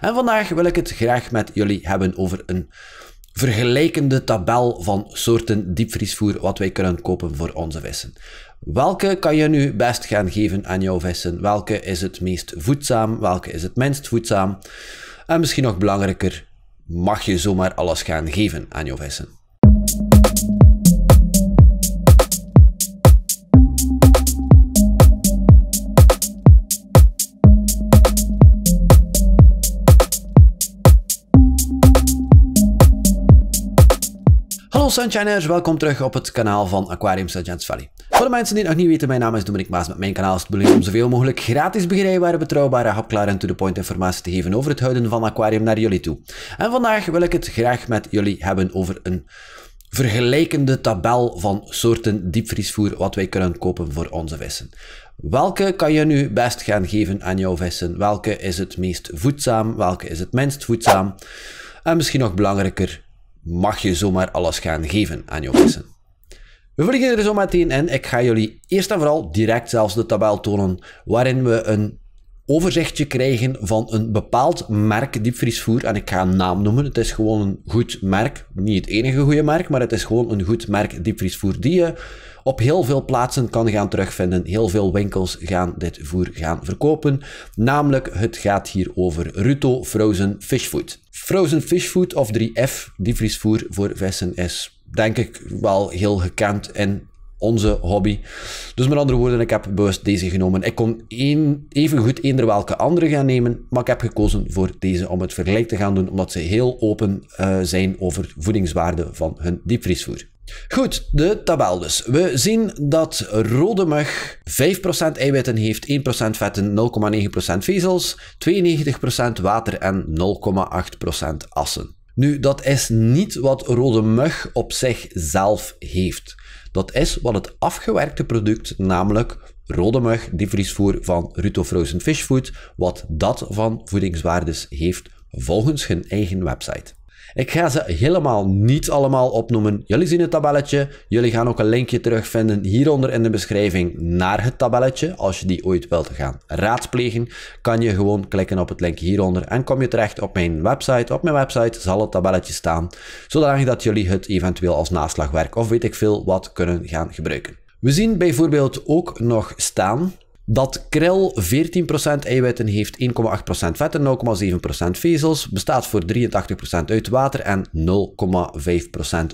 En vandaag wil ik het graag met jullie hebben over een vergelijkende tabel van soorten diepvriesvoer wat wij kunnen kopen voor onze vissen. Welke kan je nu best gaan geven aan jouw vissen? Welke is het meest voedzaam? Welke is het minst voedzaam? En misschien nog belangrijker, mag je zomaar alles gaan geven aan jouw vissen? Hallo Sunshiners, welkom terug op het kanaal van Aquarium Sunshines Valley. Voor de mensen die het nog niet weten, mijn naam is Dominik Maas. Met mijn kanaal is het bedoeling om zoveel mogelijk gratis begrijpbare, betrouwbare, hapklare en to-the-point informatie te geven over het houden van aquarium naar jullie toe. En vandaag wil ik het graag met jullie hebben over een vergelijkende tabel van soorten diepvriesvoer wat wij kunnen kopen voor onze vissen. Welke kan je nu best gaan geven aan jouw vissen? Welke is het meest voedzaam? Welke is het minst voedzaam? En misschien nog belangrijker, mag je zomaar alles gaan geven aan je vissen. We vliegen er zo meteen in. Ik ga jullie eerst en vooral direct zelfs de tabel tonen waarin we een overzichtje krijgen van een bepaald merk diepvriesvoer. En ik ga een naam noemen. Het is gewoon een goed merk. Niet het enige goede merk, maar het is gewoon een goed merk diepvriesvoer die je op heel veel plaatsen kan gaan terugvinden. Heel veel winkels gaan dit voer gaan verkopen. Namelijk, het gaat hier over Ruto Frozen Fish Food. Frozen Fish Food of 3F, diepvriesvoer voor vissen, is denk ik wel heel gekend in onze hobby. Dus met andere woorden, ik heb bewust deze genomen. Ik kon één, even goed eender welke andere gaan nemen, maar ik heb gekozen voor deze om het vergelijk te gaan doen, omdat ze heel open eh, zijn over voedingswaarde van hun diepvriesvoer. Goed, de tabel dus. We zien dat rode mug 5% eiwitten heeft, 1% vetten, 0,9% vezels, 92% water en 0,8% assen. Nu, dat is niet wat rode mug op zichzelf heeft. Dat is wat het afgewerkte product, namelijk rode mug, diepvriesvoer van Ruto Frozen Fish Food, wat dat van voedingswaardes heeft volgens hun eigen website. Ik ga ze helemaal niet allemaal opnoemen. Jullie zien het tabelletje. Jullie gaan ook een linkje terugvinden hieronder in de beschrijving naar het tabelletje. Als je die ooit wilt gaan raadplegen, kan je gewoon klikken op het linkje hieronder en kom je terecht op mijn website. Op mijn website zal het tabelletje staan, zodat jullie het eventueel als naslagwerk of weet ik veel wat kunnen gaan gebruiken. We zien bijvoorbeeld ook nog staan dat kril 14% eiwitten heeft, 1,8% vetten, 0,7% vezels, bestaat voor 83% uit water en 0,5%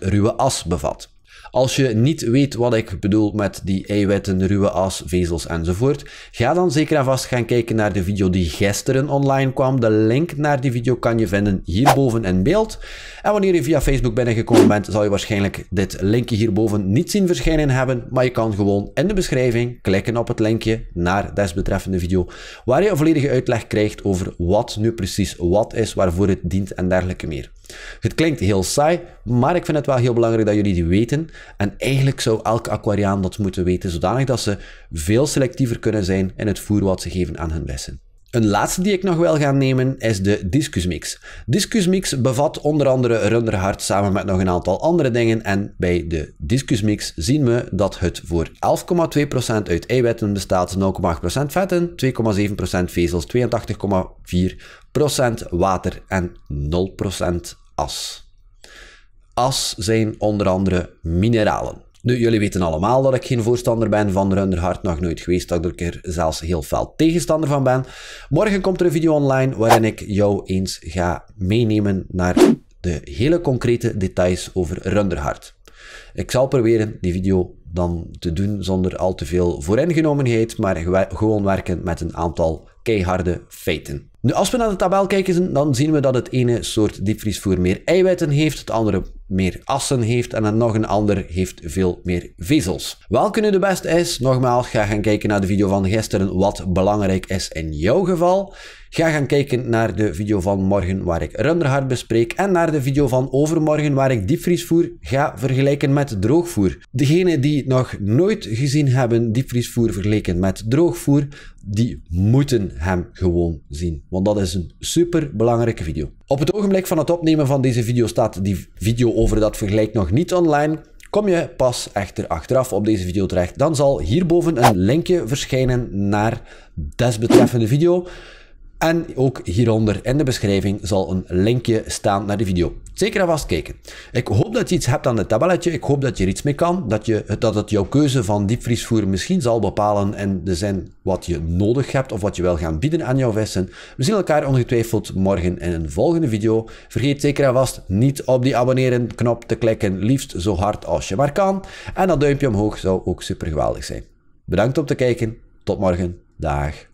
ruwe as bevat. Als je niet weet wat ik bedoel met die eiwitten, ruwe as, vezels enzovoort, ga dan zeker en vast gaan kijken naar de video die gisteren online kwam. De link naar die video kan je vinden hierboven in beeld. En wanneer je via Facebook binnengekomen bent, zal je waarschijnlijk dit linkje hierboven niet zien verschijnen hebben, maar je kan gewoon in de beschrijving klikken op het linkje naar desbetreffende video, waar je een volledige uitleg krijgt over wat nu precies wat is, waarvoor het dient en dergelijke meer. Het klinkt heel saai, maar ik vind het wel heel belangrijk dat jullie die weten. En eigenlijk zou elke aquariaan dat moeten weten, zodanig dat ze veel selectiever kunnen zijn in het voer wat ze geven aan hun bessen. Een laatste die ik nog wel ga nemen is de discusmix. Discusmix bevat onder andere runderhart samen met nog een aantal andere dingen en bij de discusmix zien we dat het voor 11,2% uit eiwitten bestaat, 0,8% vetten, 2,7% vezels, 82,4% water en 0% as. As zijn onder andere mineralen. Nu, jullie weten allemaal dat ik geen voorstander ben van Runderhart nog nooit geweest, dat ik er zelfs heel fel tegenstander van ben. Morgen komt er een video online waarin ik jou eens ga meenemen naar de hele concrete details over Runderhart. Ik zal proberen die video dan te doen zonder al te veel vooringenomenheid, maar gewoon werken met een aantal keiharde feiten. Nu, als we naar de tabel kijken, dan zien we dat het ene soort diepvriesvoer meer eiwitten heeft, het andere meer assen heeft en dan nog een ander heeft veel meer vezels. Welke nu de beste is? Nogmaals, ga gaan kijken naar de video van gisteren wat belangrijk is in jouw geval. Ga gaan kijken naar de video van morgen waar ik runderhard bespreek en naar de video van overmorgen waar ik diepvriesvoer ga vergelijken met droogvoer. Degenen die nog nooit gezien hebben diepvriesvoer vergeleken met droogvoer, die moeten hem gewoon zien. Want dat is een super belangrijke video. Op het ogenblik van het opnemen van deze video staat die video over dat vergelijk nog niet online. Kom je pas echter achteraf op deze video terecht, dan zal hierboven een linkje verschijnen naar desbetreffende video. En ook hieronder in de beschrijving zal een linkje staan naar de video. Zeker en vast kijken. Ik hoop dat je iets hebt aan het tabelletje. Ik hoop dat je er iets mee kan. Dat, je, dat het jouw keuze van diepvriesvoer misschien zal bepalen in de zin wat je nodig hebt of wat je wil gaan bieden aan jouw vissen. We zien elkaar ongetwijfeld morgen in een volgende video. Vergeet zeker en vast niet op die abonneren knop te klikken. Liefst zo hard als je maar kan. En dat duimpje omhoog zou ook super geweldig zijn. Bedankt om te kijken. Tot morgen. Dag.